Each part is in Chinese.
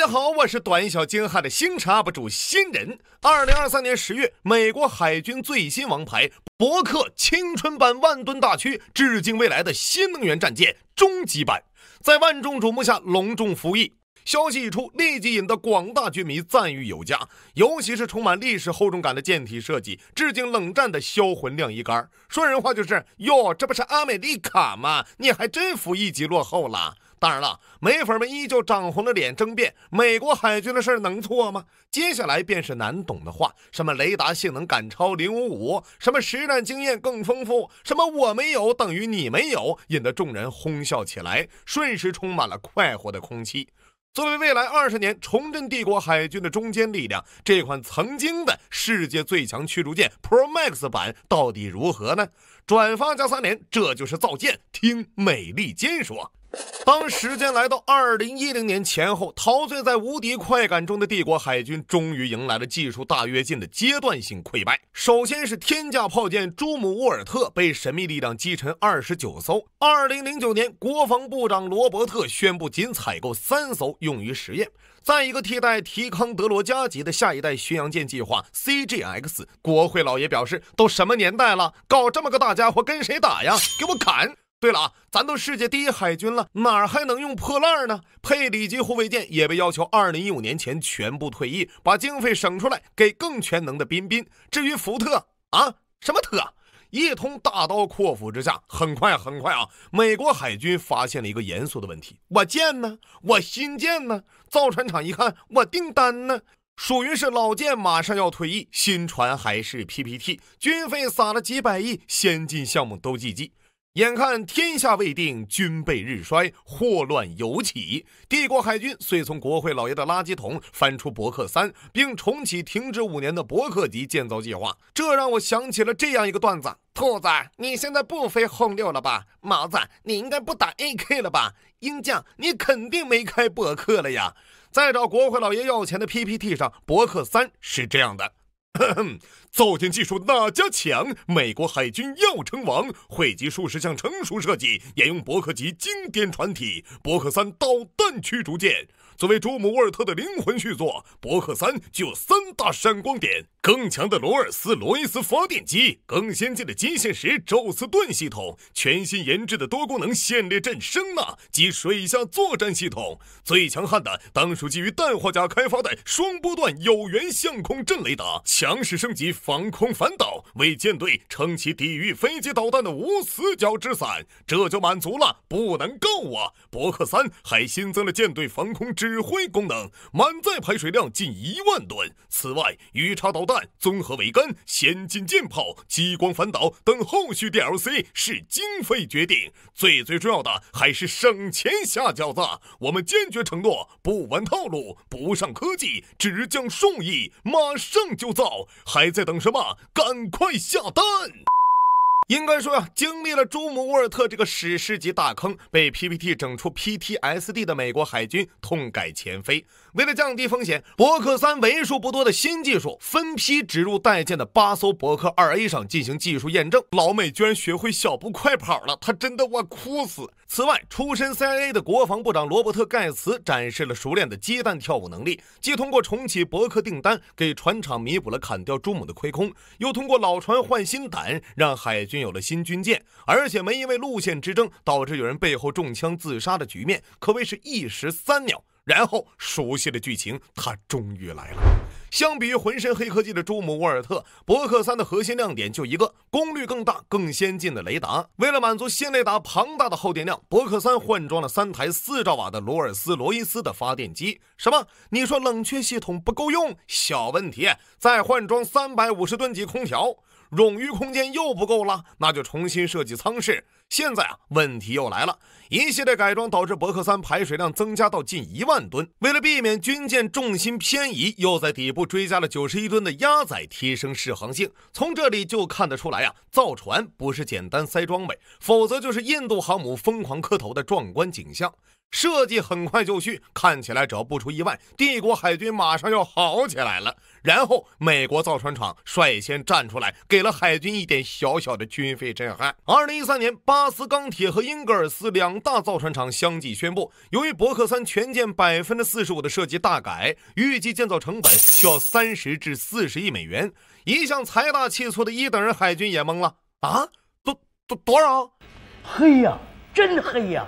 大家好，我是短小精悍的新茶 UP 主新人。二零二三年十月，美国海军最新王牌伯克青春版万吨大驱，致敬未来的新能源战舰终极版，在万众瞩目下隆重服役。消息一出，立即引得广大军迷赞誉有加，尤其是充满历史厚重感的舰体设计，致敬冷战的销魂晾衣杆。说人话就是哟，这不是阿美利卡吗？你还真服役级落后了。当然了，美粉们依旧涨红了脸争辩：“美国海军的事能错吗？”接下来便是难懂的话，什么雷达性能赶超零五五，什么实战经验更丰富，什么我没有等于你没有，引得众人哄笑起来，瞬时充满了快活的空气。作为未来二十年重振帝国海军的中坚力量，这款曾经的世界最强驱逐舰 Pro Max 版到底如何呢？转发加三连，这就是造舰，听美利坚说。当时间来到二零一零年前后，陶醉在无敌快感中的帝国海军终于迎来了技术大跃进的阶段性溃败。首先是天价炮舰朱姆沃尔特被神秘力量击沉二十九艘。二零零九年，国防部长罗伯特宣布仅采购三艘用于实验。再一个替代提康德罗加级的下一代巡洋舰计划 CGX，国会老爷表示：都什么年代了，搞这么个大家伙跟谁打呀？给我砍！对了啊，咱都世界第一海军了，哪儿还能用破烂呢？佩里级护卫舰也被要求二零一五年前全部退役，把经费省出来给更全能的彬彬。至于福特啊，什么特，一通大刀阔斧之下，很快很快啊，美国海军发现了一个严肃的问题：我舰呢？我新舰呢？造船厂一看，我订单呢？属于是老舰马上要退役，新船还是 PPT，军费撒了几百亿，先进项目都记记。眼看天下未定，军备日衰，祸乱有起。帝国海军遂从国会老爷的垃圾桶翻出博客三，并重启停止五年的博客级建造计划。这让我想起了这样一个段子：兔子，你现在不飞横六了吧？毛子，你应该不打 AK 了吧？鹰酱，你肯定没开博客了呀！在找国会老爷要钱的 PPT 上，博客三是这样的。造舰技术哪家强？美国海军要称王，汇集数十项成熟设计，沿用伯克级经典船体，伯克三导弹驱逐舰。作为朱姆沃尔特的灵魂续作，伯克三具有三大闪光点：更强的罗尔斯罗伊斯发电机、更先进的机械石宙斯盾系统、全新研制的多功能线列阵声呐及水下作战系统。最强悍的当属基于氮化镓开发的双波段有源相控阵雷达，强势升级防空反导，为舰队撑起抵御飞机导弹的无死角之伞。这就满足了，不能够啊！伯克三还新增了舰队防空支。指挥功能，满载排水量近一万吨。此外，鱼叉导弹、综合桅杆、先进舰炮、激光反导等后续 DLC 是经费决定。最最重要的还是省钱下饺子。我们坚决承诺，不玩套路，不上科技，只降数亿，马上就造。还在等什么？赶快下单！应该说呀，经历了朱姆沃尔特这个史诗级大坑，被 PPT 整出 PTSD 的美国海军痛改前非。为了降低风险，伯克三为数不多的新技术分批植入待建的八艘伯克二 A 上进行技术验证。老美居然学会小步快跑了，他真的我哭死。此外，出身 CIA 的国防部长罗伯特·盖茨展示了熟练的接弹跳舞能力，既通过重启伯克订单给船厂弥补了砍掉朱姆的亏空，又通过老船换新胆让海军有了新军舰，而且没因为路线之争导致有人背后中枪自杀的局面，可谓是一石三鸟。然后熟悉的剧情，它终于来了。相比于浑身黑科技的朱姆沃尔特，伯克三的核心亮点就一个：功率更大、更先进的雷达。为了满足新雷达庞大的耗电量，伯克三换装了三台四兆瓦的罗尔斯罗伊斯的发电机。什么？你说冷却系统不够用？小问题，再换装三百五十吨级空调，冗余空间又不够了，那就重新设计舱室。现在啊，问题又来了。一系列改装导致伯克三排水量增加到近一万吨，为了避免军舰重心偏移，又在底部追加了九十一吨的压载，提升适航性。从这里就看得出来呀，造船不是简单塞装备，否则就是印度航母疯狂磕头的壮观景象。设计很快就绪，看起来只要不出意外，帝国海军马上要好起来了。然后美国造船厂率先站出来，给了海军一点小小的军费震撼。二零一三年，巴斯钢铁和英格尔斯两大造船厂相继宣布，由于伯克三全舰百分之四十五的设计大改，预计建造成本需要三十至四十亿美元。一向财大气粗的一等人海军也懵了啊，多多多少？黑呀，真黑呀！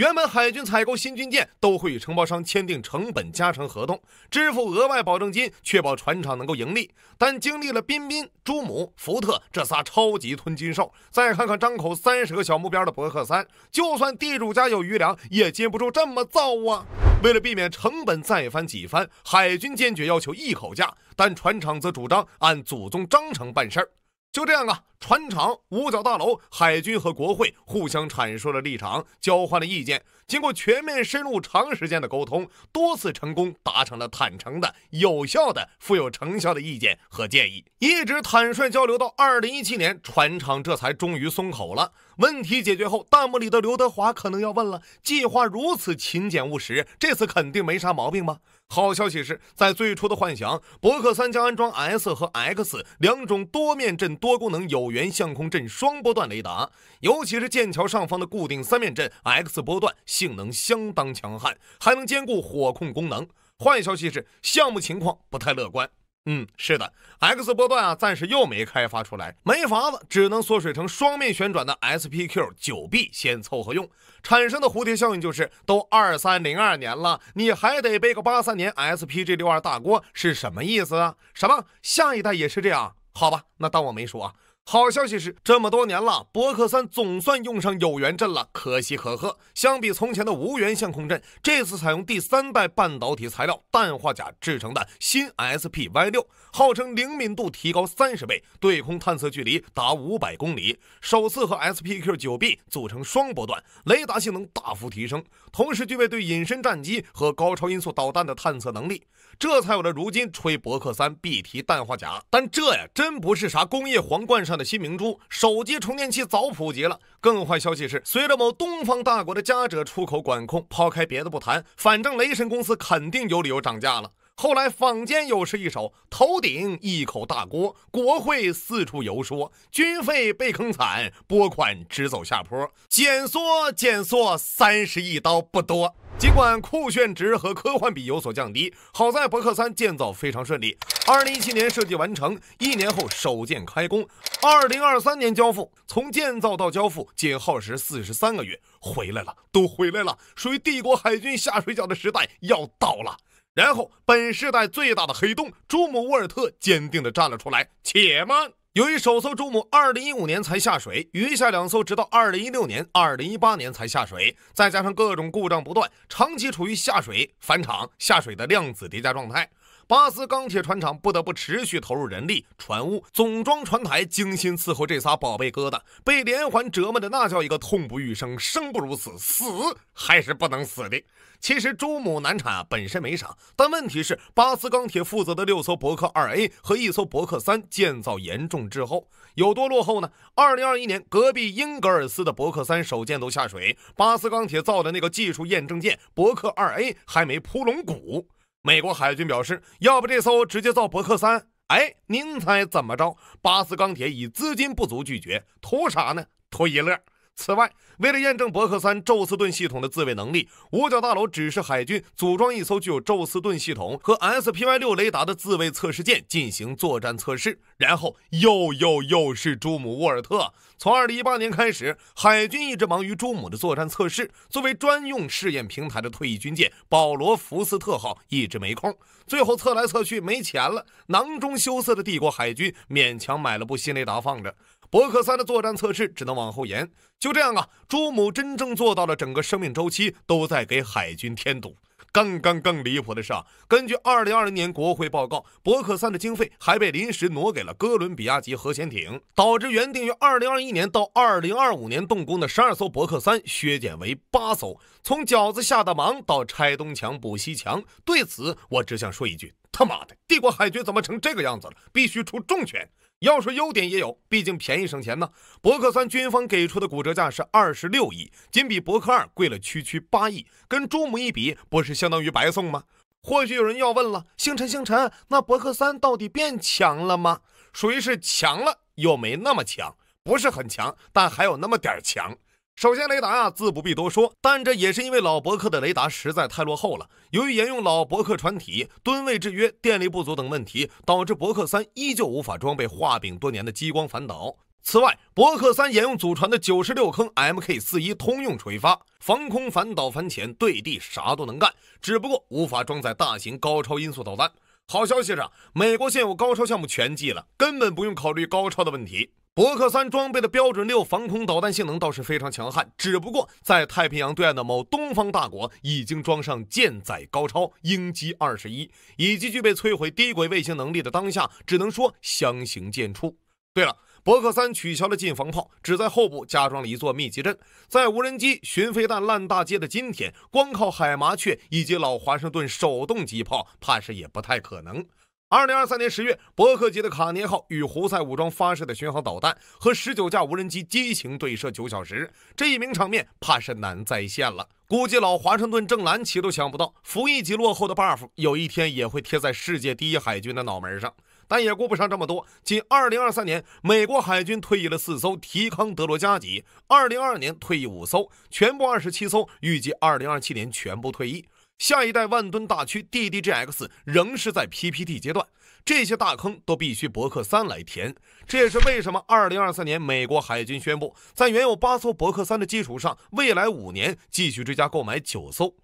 原本海军采购新军舰都会与承包商签订成本加成合同，支付额外保证金，确保船厂能够盈利。但经历了彬彬、朱姆、福特这仨超级吞金兽，再看看张口三十个小目标的伯克三，就算地主家有余粮，也接不住这么造啊！为了避免成本再翻几番，海军坚决要求一口价，但船厂则主张按祖宗章程办事儿。就这样啊，船厂、五角大楼、海军和国会互相阐述了立场，交换了意见，经过全面、深入、长时间的沟通，多次成功达成了坦诚的、有效的、富有成效的意见和建议，一直坦率交流到二零一七年，船厂这才终于松口了。问题解决后，弹幕里的刘德华可能要问了：计划如此勤俭务实，这次肯定没啥毛病吧？好消息是，在最初的幻想，伯克三将安装 S 和 X 两种多面阵多功能有源相控阵双波段雷达，尤其是剑桥上方的固定三面阵 X 波段性能相当强悍，还能兼顾火控功能。坏消息是，项目情况不太乐观。嗯，是的，X 波段啊，暂时又没开发出来，没法子，只能缩水成双面旋转的 SPQ9B 先凑合用。产生的蝴蝶效应就是，都二三零二年了，你还得背个八三年 SPG62 大锅是什么意思啊？什么下一代也是这样？好吧，那当我没说。啊。好消息是，这么多年了，伯克三总算用上有源阵了，可喜可贺。相比从前的无源相控阵，这次采用第三代半导体材料氮化钾制成的新 SPY 六，号称灵敏度提高三十倍，对空探测距离达五百公里，首次和 SPQ 九 B 组成双波段雷达，性能大幅提升，同时具备对隐身战机和高超音速导弹的探测能力。这才有了如今吹伯克三必提氮化钾，但这呀，真不是啥工业皇冠。上的新明珠手机充电器早普及了。更坏消息是，随着某东方大国的加者出口管控，抛开别的不谈，反正雷神公司肯定有理由涨价了。后来坊间有是一首：头顶一口大锅，国会四处游说，军费被坑惨，拨款直走下坡，减缩减缩，三十亿刀不多。尽管酷炫值和科幻比有所降低，好在伯克三建造非常顺利。二零一七年设计完成，一年后首舰开工，二零二三年交付。从建造到交付仅耗时四十三个月，回来了，都回来了。属于帝国海军下水角的时代要到了。然后，本世代最大的黑洞朱姆沃尔特坚定地站了出来，且慢。由于首艘朱母2015年才下水，余下两艘直到2016年、2018年才下水，再加上各种故障不断，长期处于下水、返厂、下水的量子叠加状态。巴斯钢铁船厂不得不持续投入人力、船坞、总装船台，精心伺候这仨宝贝疙瘩，被连环折磨的那叫一个痛不欲生，生不如死，死还是不能死的。其实朱母难产本身没啥，但问题是巴斯钢铁负责的六艘伯克二 A 和一艘伯克三建造严重滞后，有多落后呢？二零二一年，隔壁英格尔斯的伯克三首舰都下水，巴斯钢铁造的那个技术验证舰伯克二 A 还没铺龙骨。美国海军表示，要不这艘直接造伯克三。哎，您猜怎么着？巴斯钢铁以资金不足拒绝，图啥呢？图一乐。此外，为了验证伯克三宙斯盾系统的自卫能力，五角大楼指示海军组装一艘具有宙斯盾系统和 SPY 六雷达的自卫测试舰进行作战测试。然后又又又是朱姆沃尔特。从二零一八年开始，海军一直忙于朱姆的作战测试。作为专用试验平台的退役军舰保罗福斯特号一直没空。最后测来测去没钱了，囊中羞涩的帝国海军勉强买了部新雷达放着。伯克三的作战测试只能往后延。就这样啊，朱姆真正做到了整个生命周期都在给海军添堵。更、更、更离谱的是，啊，根据二零二零年国会报告，伯克三的经费还被临时挪给了哥伦比亚级核潜艇，导致原定于二零二一年到二零二五年动工的十二艘伯克三削减为八艘。从饺子下的忙到拆东墙补西墙，对此我只想说一句：他妈的，帝国海军怎么成这个样子了？必须出重拳！要说优点也有，毕竟便宜省钱呢。伯克三军方给出的骨折价是二十六亿，仅比伯克二贵了区区八亿，跟朱母一比，不是相当于白送吗？或许有人要问了，星辰星辰，那伯克三到底变强了吗？属于是强了，又没那么强，不是很强，但还有那么点儿强。首先，雷达啊，自不必多说，但这也是因为老伯克的雷达实在太落后了。由于沿用老伯克船体、吨位制约、电力不足等问题，导致伯克三依旧无法装备画饼多年的激光反导。此外，伯克三沿用祖传的九十六坑 Mk 四一通用垂发，防空、反导、反潜，对地啥都能干，只不过无法装载大型高超音速导弹。好消息是，美国现有高超项目全季了，根本不用考虑高超的问题。伯克三装备的标准六防空导弹性能倒是非常强悍，只不过在太平洋对岸的某东方大国已经装上舰载高超鹰击二十一，以及具备摧毁低轨卫星能力的当下，只能说相形见绌。对了，伯克三取消了近防炮，只在后部加装了一座密集阵。在无人机巡飞弹烂大街的今天，光靠海麻雀以及老华盛顿手动机炮，怕是也不太可能。二零二三年十月，伯克级的卡尼号与胡塞武装发射的巡航导弹和十九架无人机激情对射九小时，这一名场面怕是难再现了。估计老华盛顿正蓝旗都想不到，服役级落后的 buff 有一天也会贴在世界第一海军的脑门上。但也顾不上这么多。仅二零二三年，美国海军退役了四艘提康德罗加级，二零二二年退役五艘，全部二十七艘，预计二零二七年全部退役。下一代万吨大驱 DDG X 仍是在 PPT 阶段，这些大坑都必须伯克三来填。这也是为什么二零二三年美国海军宣布，在原有八艘伯克三的基础上，未来五年继续追加购买九艘。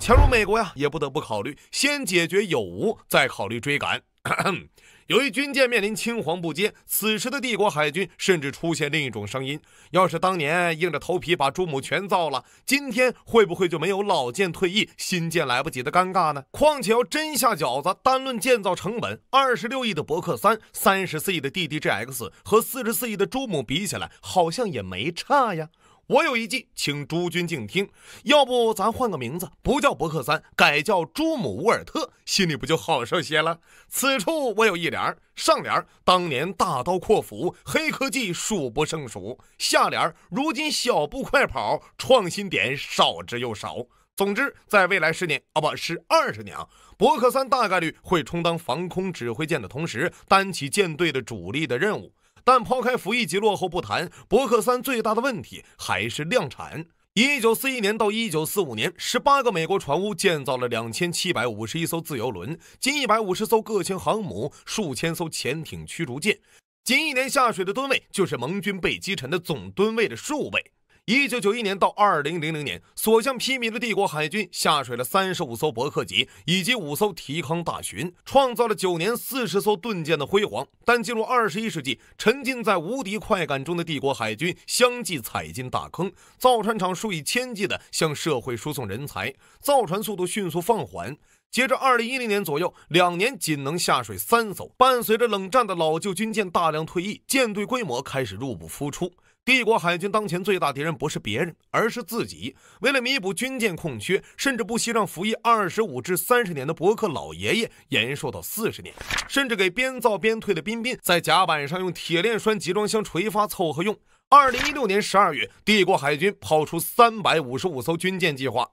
强如美国呀，也不得不考虑先解决有无，再考虑追赶。由于军舰面临青黄不接，此时的帝国海军甚至出现另一种声音：要是当年硬着头皮把朱母全造了，今天会不会就没有老舰退役、新舰来不及的尴尬呢？况且要真下饺子，单论建造成本，二十六亿的伯克三、三十四亿的 DDG X 和四十四亿的朱母比起来，好像也没差呀。我有一计，请诸君静听。要不咱换个名字，不叫伯克三，改叫朱姆沃尔特，心里不就好受些了？此处我有一联儿，上联儿：当年大刀阔斧，黑科技数不胜数；下联儿：如今小步快跑，创新点少之又少。总之，在未来十年啊，不是二十年，伯克三大概率会充当防空指挥舰的同时，担起舰队的主力的任务。但抛开服役级落后不谈，伯克三最大的问题还是量产。一九四一年到一九四五年，十八个美国船坞建造了两千七百五十一艘自由轮，近一百五十艘各型航母，数千艘潜艇、驱逐舰，仅一年下水的吨位，就是盟军被击沉的总吨位的数倍。一九九一年到二零零零年，所向披靡的帝国海军下水了三十五艘伯克级以及五艘提康大巡，创造了九年四十艘盾舰的辉煌。但进入二十一世纪，沉浸在无敌快感中的帝国海军相继踩进大坑，造船厂数以千计的向社会输送人才，造船速度迅速放缓。接着，二零一零年左右，两年仅能下水三艘。伴随着冷战的老旧军舰大量退役，舰队规模开始入不敷出。帝国海军当前最大敌人不是别人，而是自己。为了弥补军舰空缺，甚至不惜让服役二十五至三十年的伯克老爷爷延寿到四十年，甚至给边造边退的彬彬在甲板上用铁链拴集装箱锤发凑合用。二零一六年十二月，帝国海军抛出三百五十五艘军舰计划；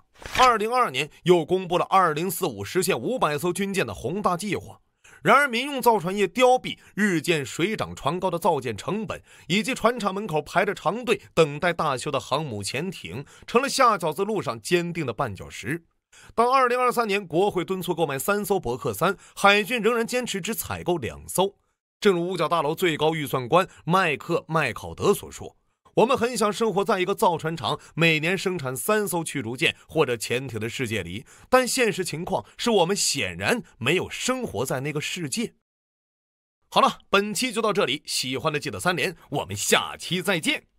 二零二二年又公布了二零四五实现五百艘军舰的宏大计划。然而，民用造船业凋敝，日渐水涨船高的造舰成本，以及船厂门口排着长队等待大修的航母、潜艇，成了下饺子路上坚定的绊脚石。当2023年国会敦促购买三艘伯克三，海军仍然坚持只采购两艘。正如五角大楼最高预算官麦克·麦考德所说。我们很想生活在一个造船厂每年生产三艘驱逐舰或者潜艇的世界里，但现实情况是我们显然没有生活在那个世界。好了，本期就到这里，喜欢的记得三连，我们下期再见。